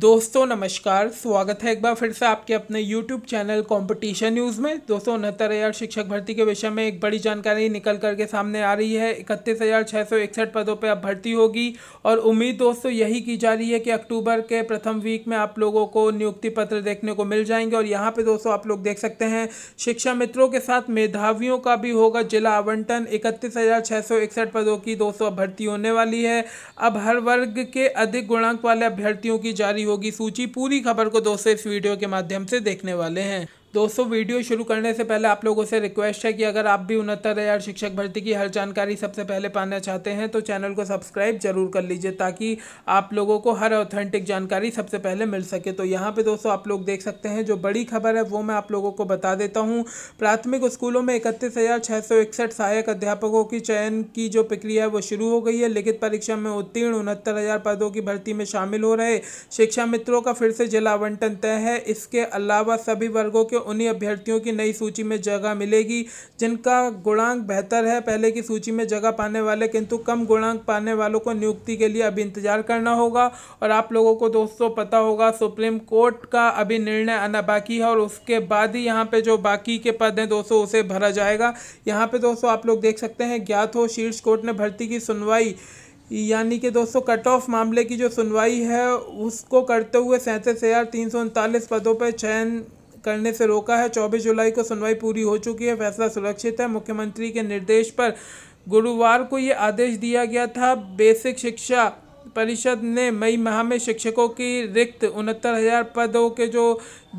दोस्तों नमस्कार स्वागत है एक बार फिर से आपके अपने YouTube चैनल कंपटीशन न्यूज़ में दो सौ उनहत्तर हज़ार शिक्षक भर्ती के विषय में एक बड़ी जानकारी निकल करके सामने आ रही है इकतीस हज़ार छः सौ इकसठ पदों पर अब भर्ती होगी और उम्मीद दोस्तों यही की जा रही है कि अक्टूबर के प्रथम वीक में आप लोगों को नियुक्ति पत्र देखने को मिल जाएंगे और यहाँ पर दोस्तों आप लोग देख सकते हैं शिक्षा मित्रों के साथ मेधावियों का भी होगा जिला आवंटन इकतीस हज़ार छः सौ इकसठ पदों की दोस्तों भर्ती होने वाली है अब हर वर्ग के अधिक गुणांक वाले अभ्यर्थियों की जारी होगी सूची पूरी खबर को दोस्तों इस वीडियो के माध्यम से देखने वाले हैं दोस्तों वीडियो शुरू करने से पहले आप लोगों से रिक्वेस्ट है कि अगर आप भी उनहत्तर हज़ार शिक्षक भर्ती की हर जानकारी सबसे पहले पाना चाहते हैं तो चैनल को सब्सक्राइब जरूर कर लीजिए ताकि आप लोगों को हर ऑथेंटिक जानकारी सबसे पहले मिल सके तो यहाँ पे दोस्तों आप लोग देख सकते हैं जो बड़ी खबर है वो मैं आप लोगों को बता देता हूँ प्राथमिक स्कूलों में इकतीस सहायक अध्यापकों की चयन की जो प्रक्रिया है वो शुरू हो गई है लिखित परीक्षा में उत्तीर्ण उनहत्तर पदों की भर्ती में शामिल हो रहे शिक्षा मित्रों का फिर से जिला आवंटन तय है इसके अलावा सभी वर्गों के उन्हीं अभ्यर्थियों की नई सूची में जगह मिलेगी जिनका गुणांक बेहतर है पहले की सूची में जगह पाने वाले किंतु कम गुणांक पाने वालों को नियुक्ति के लिए अभी इंतजार करना होगा और आप लोगों को दोस्तों पता होगा सुप्रीम कोर्ट का अभी निर्णय आना बाकी है और उसके बाद ही यहाँ पर जो बाकी के पद हैं दोस्तों उसे भरा जाएगा यहाँ पर दोस्तों आप लोग देख सकते हैं ज्ञात हो शीर्ष कोर्ट ने भर्ती की सुनवाई यानी कि दोस्तों कट ऑफ मामले की जो सुनवाई है उसको करते हुए सैंतीस हज़ार तीन सौ उनतालीस पदों पर चयन करने से रोका है 24 जुलाई को सुनवाई पूरी हो चुकी है फैसला सुरक्षित है मुख्यमंत्री के निर्देश पर गुरुवार को ये आदेश दिया गया था बेसिक शिक्षा परिषद ने मई माह में शिक्षकों की रिक्त उनहत्तर हज़ार पदों के जो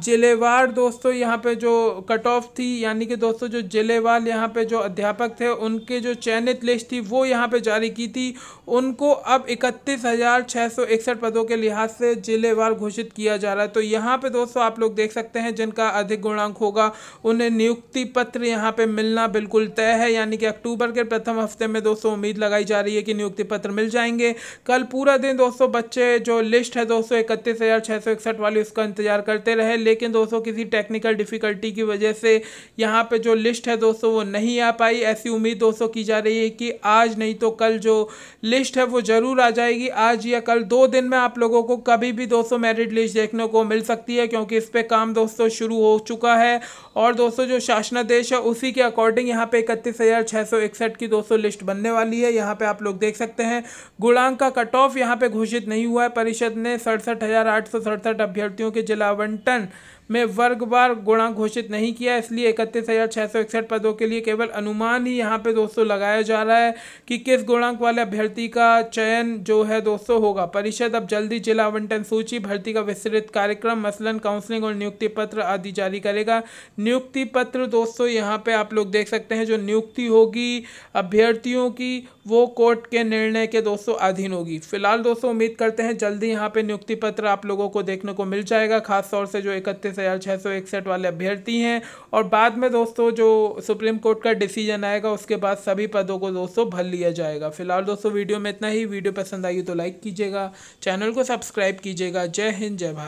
जिलेवार दोस्तों यहाँ पे जो कट ऑफ थी यानी कि दोस्तों जो जिलेवार यहाँ पे जो अध्यापक थे उनके जो चयनित लिस्ट थी वो यहाँ पे जारी की थी उनको अब इकतीस हज़ार छः सौ इकसठ पदों के लिहाज से जिलेवार घोषित किया जा रहा है तो यहाँ पे दोस्तों आप लोग देख सकते हैं जिनका अधिक गुणांक होगा उन्हें नियुक्ति पत्र यहाँ पे मिलना बिल्कुल तय है यानी कि अक्टूबर के प्रथम हफ्ते में दोस्तों उम्मीद लगाई जा रही है कि नियुक्ति पत्र मिल जाएंगे कल पूरा पूरा दिन दोस्तों बच्चे जो लिस्ट है दोस्तों इकतीस हज़ार छः सौ इकसठ वाली उसका इंतजार करते रहे लेकिन दोस्तों किसी टेक्निकल डिफ़िकल्टी की वजह से यहाँ पे जो लिस्ट है दोस्तों वो नहीं आ पाई ऐसी उम्मीद दोस्तों की जा रही है कि आज नहीं तो कल जो लिस्ट है वो ज़रूर आ जाएगी आज या कल दो दिन में आप लोगों को कभी भी दोस्तों मेरिट लिस्ट देखने को मिल सकती है क्योंकि इस पर काम दोस्तों शुरू हो चुका है और दोस्तों जो शासनादेश है उसी के अकॉर्डिंग यहाँ पर इकतीस की दोस्तों लिस्ट बनने वाली है यहाँ पे आप लोग देख सकते हैं गुणांक का कट ऑफ ऑफ यहाँ पे घोषित नहीं हुआ है परिषद ने सड़सठ हजार आठ सौ सड़सठ अभ्यर्थियों के जिला आवंटन में वर्गवार गुणा घोषित नहीं किया इसलिए इकतीस हज़ार छः सौ इकसठ पदों के लिए केवल अनुमान ही यहाँ पे दोस्तों लगाया जा रहा है कि किस गुणांक वाले अभ्यर्थी का चयन जो है दोस्तों होगा परिषद अब जल्दी जिला आवंटन सूची भर्ती का विस्तृत कार्यक्रम मसलन काउंसलिंग और नियुक्ति पत्र आदि जारी करेगा नियुक्ति पत्र दोस्तों यहाँ पे आप लोग देख सकते हैं जो नियुक्ति होगी अभ्यर्थियों की वो कोर्ट के निर्णय के दोस्तों अधीन होगी फिलहाल दोस्तों उम्मीद करते हैं जल्दी यहाँ पे नियुक्ति पत्र आप लोगों को देखने को मिल जाएगा खासतौर से जो इकतीस हज़ार छः सौ इकसठ वाले अभ्यर्थी हैं और बाद में दोस्तों जो सुप्रीम कोर्ट का डिसीजन आएगा उसके बाद सभी पदों को दोस्तों भर लिया जाएगा फिलहाल दोस्तों वीडियो में इतना ही वीडियो पसंद आई तो लाइक कीजिएगा चैनल को सब्सक्राइब कीजिएगा जय हिंद जय भारत